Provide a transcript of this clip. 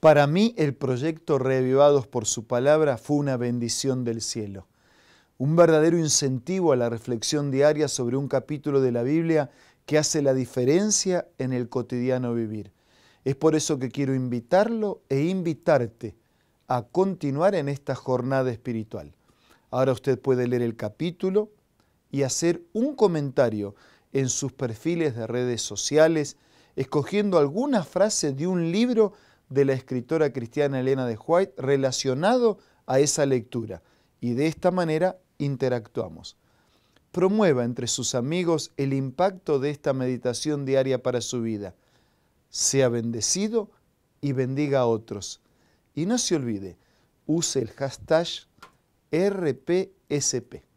Para mí el proyecto Revivados por su palabra fue una bendición del cielo, un verdadero incentivo a la reflexión diaria sobre un capítulo de la Biblia que hace la diferencia en el cotidiano vivir. Es por eso que quiero invitarlo e invitarte a continuar en esta jornada espiritual. Ahora usted puede leer el capítulo y hacer un comentario en sus perfiles de redes sociales, escogiendo alguna frase de un libro de la escritora cristiana Elena de White relacionado a esa lectura y de esta manera interactuamos. Promueva entre sus amigos el impacto de esta meditación diaria para su vida. Sea bendecido y bendiga a otros. Y no se olvide, use el hashtag RPSP.